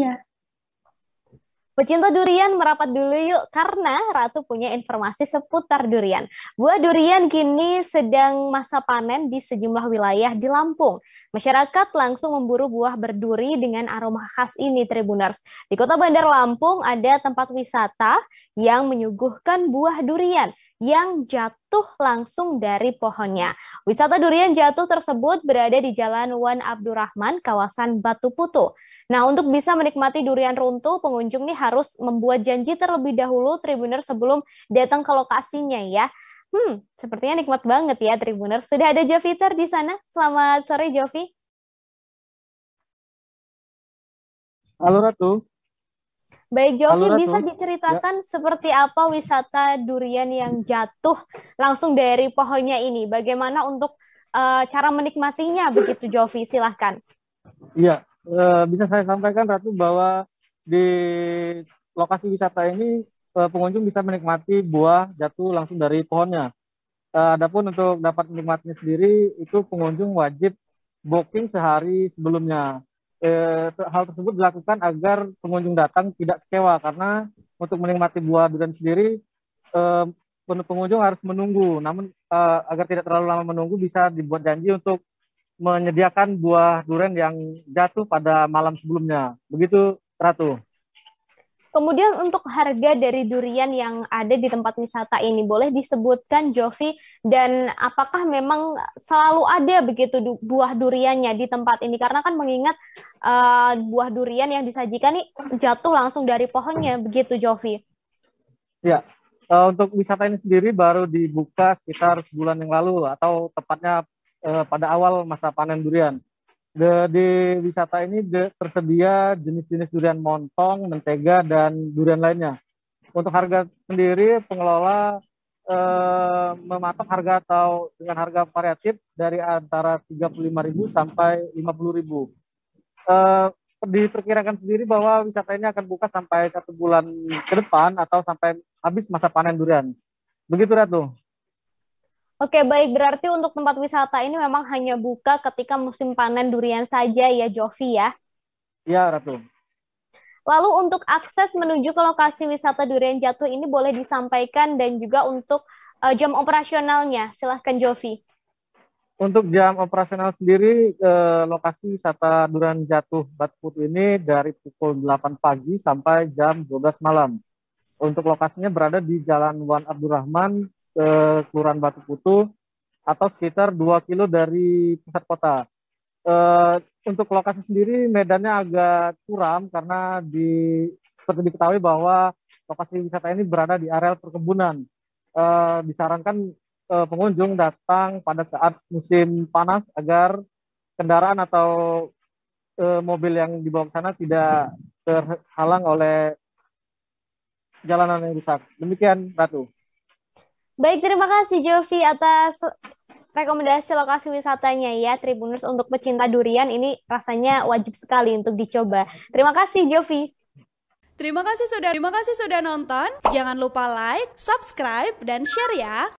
Iya. Pecinta durian merapat dulu yuk karena Ratu punya informasi seputar durian. Buah durian kini sedang masa panen di sejumlah wilayah di Lampung. Masyarakat langsung memburu buah berduri dengan aroma khas ini Tribuners. Di Kota Bandar Lampung ada tempat wisata yang menyuguhkan buah durian yang jatuh langsung dari pohonnya. Wisata durian jatuh tersebut berada di Jalan Wan Abdurrahman, kawasan Batu Putu. Nah, untuk bisa menikmati durian runtuh, pengunjung nih harus membuat janji terlebih dahulu Tribuner, sebelum datang ke lokasinya ya. Hmm, sepertinya nikmat banget ya Tribuner. Sudah ada Joviter di sana. Selamat sore Jovi. Halo Ratu. Baik Jovi, bisa diceritakan ya. seperti apa wisata durian yang jatuh langsung dari pohonnya ini? Bagaimana untuk uh, cara menikmatinya begitu Jovi? Silahkan. Iya, Eh, bisa saya sampaikan Ratu bahwa di lokasi wisata ini eh, pengunjung bisa menikmati buah jatuh langsung dari pohonnya. Eh, adapun untuk dapat menikmatinya sendiri itu pengunjung wajib booking sehari sebelumnya. hal tersebut dilakukan agar pengunjung datang tidak kecewa karena untuk menikmati buah durian sendiri pengunjung harus menunggu. Namun agar tidak terlalu lama menunggu bisa dibuat janji untuk menyediakan buah durian yang jatuh pada malam sebelumnya. Begitu, Ratu. Kemudian untuk harga dari durian yang ada di tempat wisata ini boleh disebutkan Jovi dan apakah memang selalu ada begitu buah duriannya di tempat ini karena kan mengingat uh, buah durian yang disajikan nih jatuh langsung dari pohonnya begitu Jovi. Ya, uh, untuk wisata ini sendiri baru dibuka sekitar sebulan yang lalu atau tepatnya uh, pada awal masa panen durian. De, di wisata ini de, tersedia jenis-jenis durian montong, mentega, dan durian lainnya. Untuk harga sendiri, pengelola eh, mematok harga atau dengan harga variatif dari antara 35.000 sampai 50.000. ribu. Eh, diperkirakan sendiri bahwa wisata ini akan buka sampai satu bulan ke depan atau sampai habis masa panen durian. Begitu Ratu. Oke, baik. Berarti untuk tempat wisata ini memang hanya buka ketika musim panen durian saja ya, Jovi ya? Ya, Ratu. Lalu untuk akses menuju ke lokasi wisata durian jatuh ini boleh disampaikan dan juga untuk uh, jam operasionalnya. Silahkan, Jovi. Untuk jam operasional sendiri, eh, lokasi wisata durian Jatuh Batput ini dari pukul 8 pagi sampai jam 12 malam. Untuk lokasinya berada di Jalan Wan Abdurrahman, ke Kelurahan Batu Putu atau sekitar 2 kilo dari pusat kota. E, untuk lokasi sendiri medannya agak curam karena di seperti diketahui bahwa lokasi wisata ini berada di areal perkebunan. E, disarankan e, pengunjung datang pada saat musim panas agar kendaraan atau mobil yang dibawa ke sana tidak terhalang oleh jalanan yang rusak. Demikian, Ratu. Baik, terima kasih Jovi atas rekomendasi lokasi wisatanya ya Tribuners untuk pecinta durian ini rasanya wajib sekali untuk dicoba. Terima kasih Jovi. Terima kasih sudah terima kasih sudah nonton. Jangan lupa like, subscribe dan share ya.